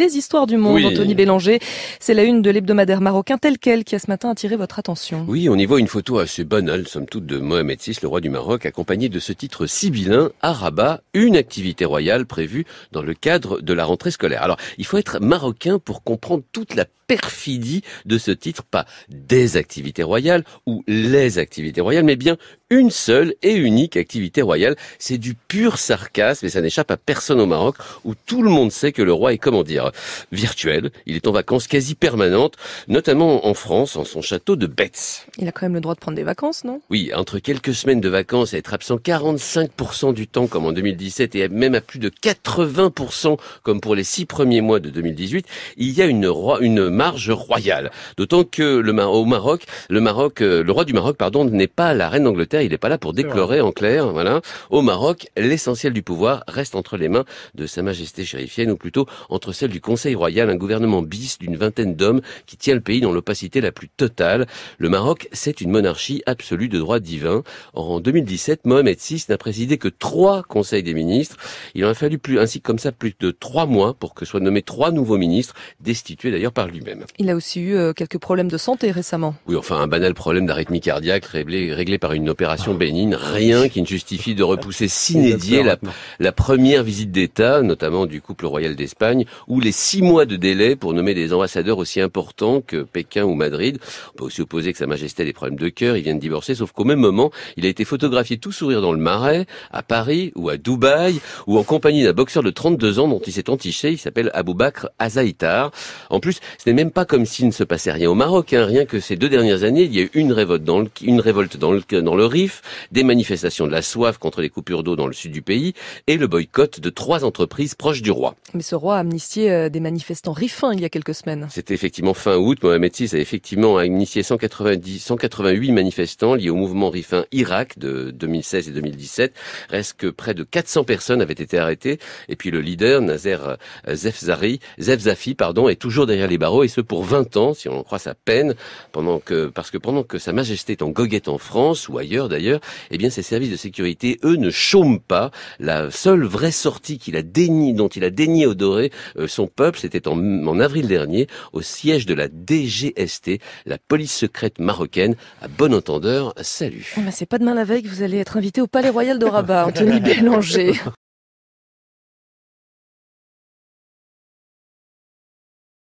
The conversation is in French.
Les histoires du monde, Anthony Bélanger. C'est la une de l'hebdomadaire marocain tel quel qui a ce matin attiré votre attention. Oui, on y voit une photo assez banale, somme toute, de Mohamed VI, le roi du Maroc, accompagné de ce titre sibyllin à une activité royale prévue dans le cadre de la rentrée scolaire. Alors, il faut être marocain pour comprendre toute la perfidie de ce titre, pas des activités royales ou les activités royales, mais bien une seule et unique activité royale. C'est du pur sarcasme et ça n'échappe à personne au Maroc où tout le monde sait que le roi est, comment dire, virtuel. Il est en vacances quasi permanentes, notamment en France, en son château de Betz. Il a quand même le droit de prendre des vacances, non Oui, entre quelques semaines de vacances et être absent 45% du temps comme en 2017 et même à plus de 80% comme pour les six premiers mois de 2018, il y a une, roi, une marge royale. D'autant que le au Maroc, le Maroc, euh, le roi du Maroc, pardon, n'est pas la reine d'Angleterre. Il n'est pas là pour déclarer en clair. Voilà. Au Maroc, l'essentiel du pouvoir reste entre les mains de Sa Majesté chérifienne, ou plutôt entre celles du Conseil royal, un gouvernement bis d'une vingtaine d'hommes qui tient le pays dans l'opacité la plus totale. Le Maroc, c'est une monarchie absolue de droit divin. Or, en 2017, Mohamed VI n'a présidé que trois conseils des ministres. Il en a fallu plus, ainsi comme ça, plus de trois mois pour que soient nommés trois nouveaux ministres, destitués d'ailleurs par lui-même. Il a aussi eu euh, quelques problèmes de santé récemment. Oui, enfin un banal problème d'arythmie cardiaque réglé, réglé, par une opération bénigne, rien qui ne justifie de repousser si la, la première visite d'État, notamment du couple royal d'Espagne, ou les six mois de délai pour nommer des ambassadeurs aussi importants que Pékin ou Madrid. On peut aussi opposer que Sa Majesté a des problèmes de cœur, il vient de divorcer, sauf qu'au même moment, il a été photographié tout sourire dans le marais, à Paris ou à Dubaï, ou en compagnie d'un boxeur de 32 ans dont il s'est entiché, il s'appelle Aboubakr Azaïtar. En plus, ce n'est même pas comme s'il ne se passait rien au Maroc. Hein. Rien que ces deux dernières années, il y a eu une révolte dans le, une révolte dans dans le Rif, des manifestations de la soif contre les coupures d'eau dans le sud du pays et le boycott de trois entreprises proches du roi. Mais ce roi a amnistié euh, des manifestants rifins il y a quelques semaines. C'était effectivement fin août. Mohamed VI a effectivement amnistié 190, 188 manifestants liés au mouvement rifin Irak de 2016 et 2017. Reste que près de 400 personnes avaient été arrêtées. Et puis le leader, Nazer euh, Zefzari, Zefzafi, pardon, est toujours derrière les barreaux ce pour 20 ans, si on en croit sa peine, pendant que, parce que pendant que Sa Majesté est en goguette en France, ou ailleurs d'ailleurs, eh bien ses services de sécurité, eux, ne chôment pas. La seule vraie sortie qu'il a déni, dont il a dénié odoré euh, son peuple, c'était en, avril dernier, au siège de la DGST, la police secrète marocaine. À bon entendeur, salut. Oh, c'est pas demain la veille vous allez être invité au Palais Royal de Rabat, Anthony Bélanger.